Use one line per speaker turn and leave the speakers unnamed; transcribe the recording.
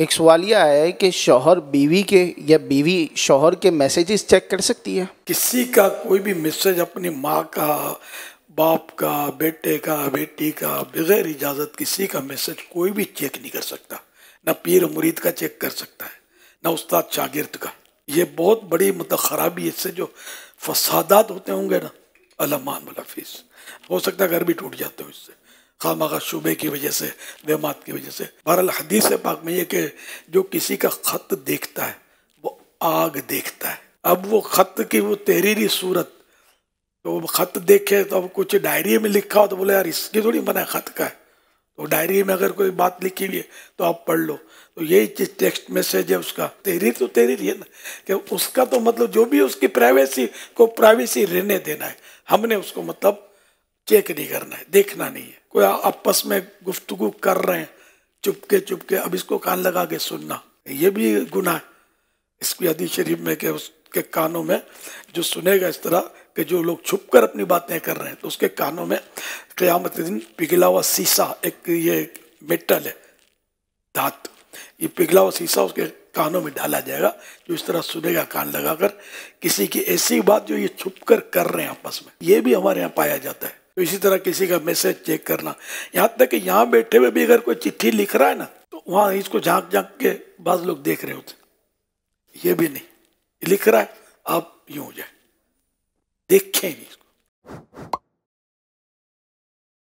एक सवाल यह आया है कि शोहर बीवी के या बीवी शोहर के मैसेजेस चेक कर सकती है किसी का कोई भी मैसेज अपनी माँ का बाप का बेटे का बेटी का बगैर इजाज़त किसी का मैसेज कोई भी चेक नहीं कर सकता ना पीर मुरीद का चेक कर सकता है ना उस्ताद शागिर्द का ये बहुत बड़ी मतलब ख़राबी इससे जो फसादात होते होंगे ना अलामान वाला हो सकता है घर भी टूट जाते हो इससे खाम शुबे की वजह से वहमात की वजह से बहरअल हदीस पाक में यह कि जो किसी का ख़त देखता है वो आग देखता है अब वो ख़त की वो तहरीरी सूरत तो वो ख़त देखे तो अब कुछ डायरी में लिखा हो तो बोले यार इसकी थोड़ी मना ख़त का है तो डायरी में अगर कोई बात लिखी हुई है तो आप पढ़ लो तो यही चीज़ टेक्स्ट मैसेज है उसका तहरीर तो तहरीर है ना कि उसका तो मतलब जो भी उसकी प्राइवेसी को प्राइवेसी रहने देना है हमने उसको मतलब चेक नहीं करना है देखना नहीं है कोई आपस में गुफ्तगु कर रहे हैं चुपके चुपके अब इसको कान लगा के सुनना ये भी गुना है इसकी हदीस शरीफ में कि उसके कानों में जो सुनेगा इस तरह कि जो लोग छुप कर अपनी बातें कर रहे हैं तो उसके कानों में क़्यामत दिन पिघला हुआ शीशा एक ये मेटल है धात ये पिघला हुआ शीशा उसके कानों में डाला जाएगा जो इस तरह सुनेगा कान लगाकर किसी की ऐसी बात जो ये छुप कर कर रहे हैं आपस में ये भी हमारे यहाँ पाया जाता है तो इसी तरह किसी का मैसेज चेक करना यहाँ तक कि यहाँ बैठे हुए भी अगर कोई चिट्ठी लिख रहा है ना तो वहाँ इसको झांक झांक के बाद लोग देख रहे होते ये भी नहीं लिख रहा है आप यूं हो जाए देखें नहीं इसको